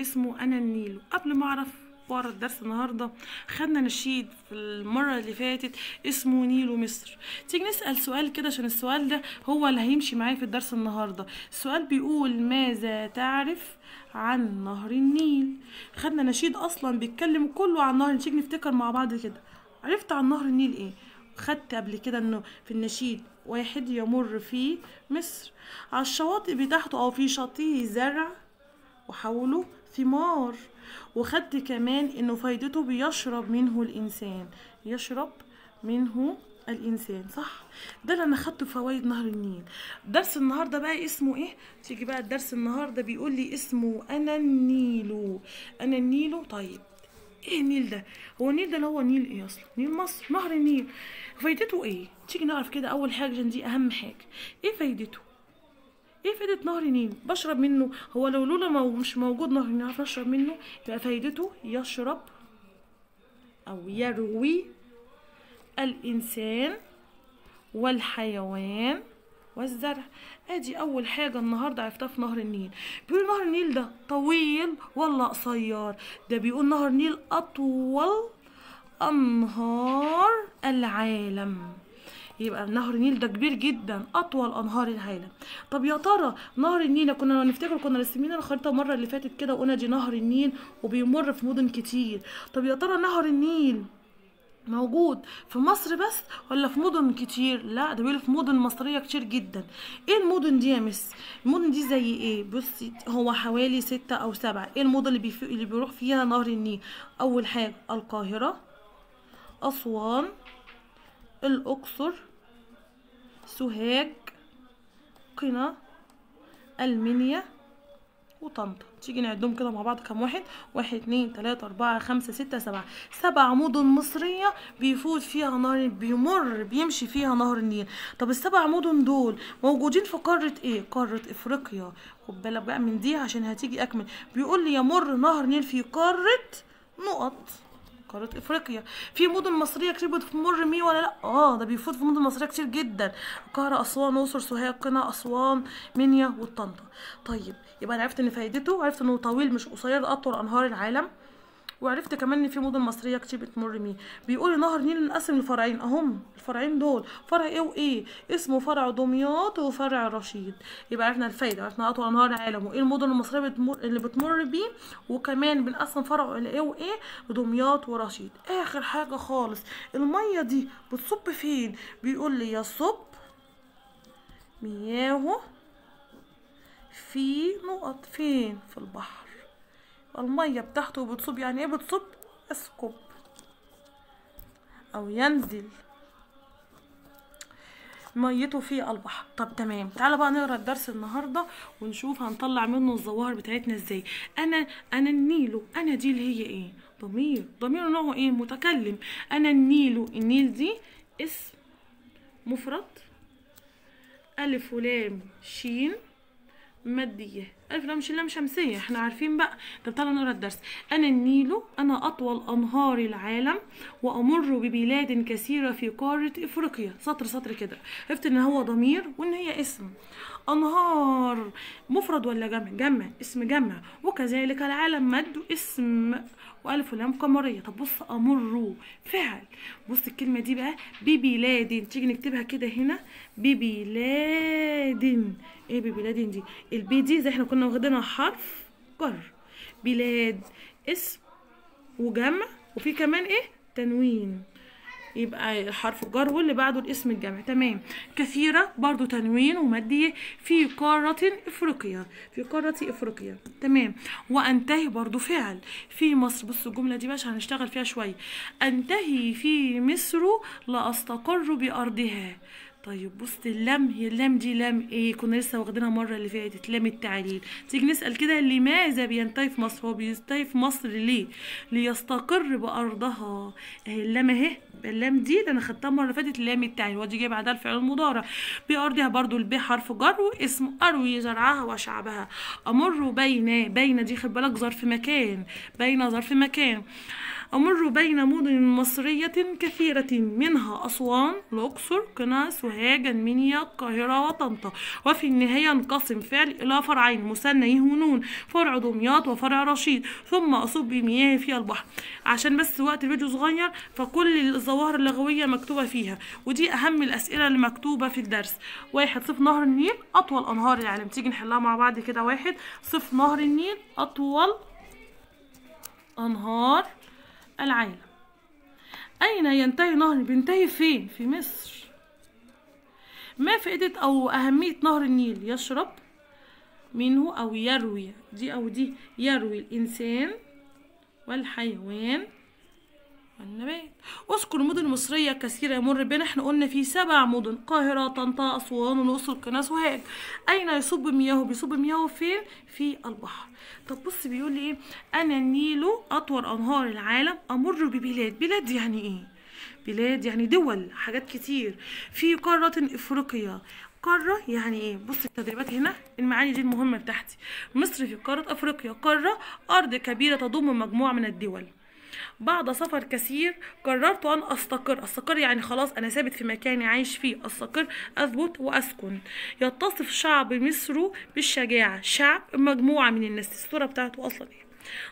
اسمه أنا النيل قبل ما أعرف ورا الدرس النهارده خدنا نشيد في المره اللي فاتت اسمه نيل ومصر تيجي نسال سؤال كده عشان السؤال ده هو اللي هيمشي معايا في الدرس النهارده السؤال بيقول ماذا تعرف عن نهر النيل خدنا نشيد اصلا بيتكلم كله عن نهر النيل نفتكر مع بعض كده عرفت عن نهر النيل ايه خدت قبل كده انه في النشيد واحد يمر في مصر على الشواطئ بتاعته او في شاطئ زرع وحوله ثمار وخدت كمان انه فايدته بيشرب منه الانسان يشرب منه الانسان صح ده اللي انا خدته فوائد نهر النيل درس النهارده بقى اسمه ايه تيجي بقى الدرس النهارده بيقول لي اسمه انا النيل انا النيل طيب ايه النيل ده هو النيل ده اللي هو نيل ايه اصلا نيل مصر نهر النيل فايدته ايه تيجي نعرف كده اول حاجه عشان دي اهم حاجه ايه فايدته ايه فايده نهر النيل بشرب منه هو لو لولا ما مش موجود نهر النيل عارف اشرب منه يبقى فايدته يشرب او يروي الانسان والحيوان والزرع ادي اول حاجه النهارده عرفتها في نهر النيل بيقول نهر النيل ده طويل ولا قصير ده بيقول نهر النيل اطول انهار العالم يبقى نهر النيل ده كبير جدا اطول انهار العالم طب يا ترى نهر النيل كنا نفتكر كنا رسمين الخريطه المره اللي فاتت كده وقلنا دي نهر النيل وبيمر في مدن كتير طب يا ترى نهر النيل موجود في مصر بس ولا في مدن كتير لا ده بيقول في مدن مصريه كتير جدا ايه المدن دي يا مس المدن دي زي ايه بصي هو حوالي ستة او سبعة ايه المدن اللي, بيفي... اللي بيروح فيها نهر النيل اول حاجه القاهره اسوان الاقصر سوهاج قنا المنيا وطنطا تيجي نعدهم كده مع بعض كم واحد واحد اتنين تلاته اربعه خمسه سته سبعه سبع مدن مصريه بيفوت فيها نهر بيمر بيمشي فيها نهر النيل طب السبع مدن دول موجودين في قاره ايه قاره افريقيا خد بالك بقى من دي عشان هتيجي اكمل بيقول لي يمر نهر النيل في قاره نقط قارة افريقيا في مدن مصرية كتير بتمر بيه ولا لا اه ده بيفوت في مدن مصرية كتير جدا القاهرة اسوان الاقصر سوهاج قنا اسوان منيا والطنطا طيب يبقى انا عرفت ان فايدته عرفت انه طويل مش قصير اطول انهار العالم وعرفت كمان ان في مدن مصريه كتير بتمر بيه بيقول نهر النيل انقسم لفرعين اهم الفرعين دول فرع ايه وايه اسمه فرع دمياط وفرع رشيد يبقى عرفنا الفايده عرفنا اطول انهار العالم وايه المدن المصريه بتمر... اللي بتمر بيه وكمان بنقسم فرعه ايه وايه دمياط ورشيد اخر حاجه خالص الميه دي بتصب فين بيقول لي يصب مياهه في نقط فين في البحر المية بتاعته بتصب يعني ايه بتصب اسكب او ينزل ميته في البحر طب تمام تعالى بقى نقرا الدرس النهارده ونشوف هنطلع منه الظواهر بتاعتنا ازاي انا انا النيلو انا دي اللي هي ايه ضمير ضمير نوعه ايه متكلم انا النيلو النيل دي اسم مفرد الف ولام شين ماديه الف لام شلام شمسيه احنا عارفين بقى طب تعالى نقرا الدرس انا النيل انا اطول انهار العالم وامر ببلاد كثيره في قاره افريقيا سطر سطر كده عرفت ان هو ضمير وان هي اسم انهار مفرد ولا جمع جمع اسم جمع وكذلك العالم مد اسم والف ولام قمريه طب بص امر فعل بص الكلمه دي بقى ببلاد تيجي نكتبها كده هنا ببلاد ايه ببلاد دي البي دي زي احنا كنا كنا حرف جر بلاد اسم وجمع وفي كمان ايه تنوين يبقى حرف الجر واللي بعده الاسم الجمع تمام كثيرة برضو تنوين ومادية في قارة إفريقيا في قارة إفريقيا تمام وأنتهي برضو فعل في مصر بصوا الجملة دي باش هنشتغل فيها شوية أنتهي في مصر لأستقر بأرضها طيب بص اللام هي اللام دي لام ايه كنا لسه واخدينها المره اللي فاتت لام التعليل تيجي نسال كده لماذا بينتهي في مصر هو بينتهي في مصر ليه ليستقر بارضها اهي اللام اهي اللام دي ده انا خدتها المره اللي فاتت لام التعليل ودي جايه بعدها الفعل المضارع بارضها برضو الب حرف جر واسم اروي زرعها وشعبها امر بين بين دي خد بالك ظرف مكان بين ظرف مكان أمر بين مدن مصرية كثيرة منها أسوان الأقصر قنا سوهاج المنيا القاهرة وطنطا وفي النهاية انقسم فعل إلى فرعين مثنى يهونون فرع دمياط وفرع رشيد ثم أصب بمياه في البحر عشان بس وقت الفيديو صغير فكل الظواهر اللغوية مكتوبة فيها ودي أهم الأسئلة المكتوبة في الدرس واحد صف نهر النيل أطول أنهار العالم تيجي نحلها مع بعض كده واحد صف نهر النيل أطول أنهار العالم أين ينتهي نهر بينتهي فين في مصر ما فائدة أو أهمية نهر النيل يشرب منه أو يروي دي أو دي يروي الإنسان والحيوان والنبات اذكر مدن مصرية كثيرة يمر بنا احنا قلنا في سبع مدن قاهرة طنطا أسوان والأقصر الكناس وهاج أين يصب مياهه بيصب مياهه فين في البحر طب بص بيقول لي ايه أنا النيل أطول أنهار العالم أمر ببلاد بلاد يعني ايه بلاد يعني دول حاجات كتير في قارة إفريقيا قارة يعني ايه بص التدريبات هنا المعاني دي المهمة بتاعتي مصر في قارة افريقيا قارة ارض كبيرة تضم مجموعة من الدول بعد سفر كثير قررت أن أستقر أستقر يعني خلاص أنا ثابت في مكاني عايش فيه أستقر أثبت وأسكن يتصف شعب مصر بالشجاعة شعب مجموعة من الناس الصورة بتاعته أصلا إيه؟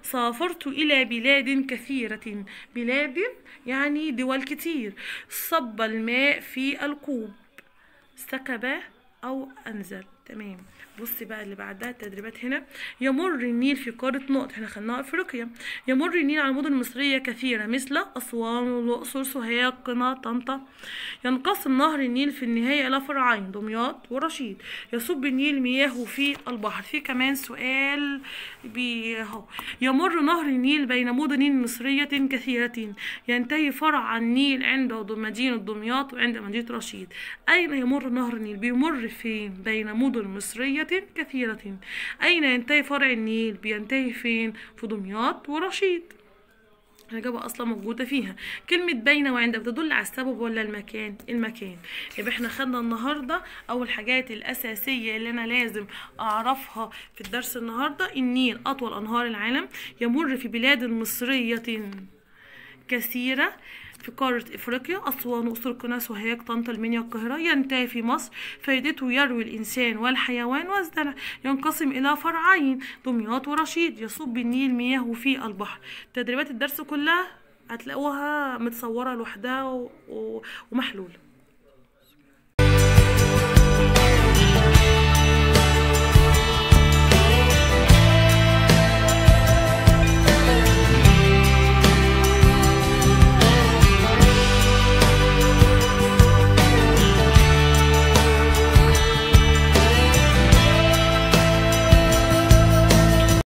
سافرت إلى بلاد كثيرة بلاد يعني دول كتير صب الماء في الكوب سكب أو أنزل تمام بصي بقى اللي بعدها التدريبات هنا يمر النيل في قارة نقط احنا خدناها افريقيا يمر النيل على مدن مصرية كثيرة مثل أسوان والأقصر سوهاج قنا طنطا ينقسم نهر النيل في النهاية إلى فرعين دمياط ورشيد يصب النيل مياهه في البحر في كمان سؤال اهو يمر نهر النيل بين مدن مصرية كثيرة ينتهي فرع النيل عند مدينة دمياط وعند مدينة رشيد أين يمر نهر النيل بيمر فين بين مدن مصرية كثيرة أين ينتهي فرع النيل بينتهي فين في دمياط ورشيد الإجابة أصلا موجودة فيها كلمة بين وعند بتدل على السبب ولا المكان المكان يبقى احنا خدنا النهاردة أول حاجات الأساسية اللي أنا لازم أعرفها في الدرس النهاردة النيل أطول أنهار العالم يمر في بلاد مصرية كثيرة في قارة إفريقيا أسوان وأسر كوناس وهياج طنطا المنيا القاهرة ينتهي في مصر فائدته يروي الإنسان والحيوان والزرع ينقسم إلى فرعين دمياط ورشيد يصب النيل مياهه في البحر تدريبات الدرس كلها هتلاقوها متصورة لوحدها و... ومحلولة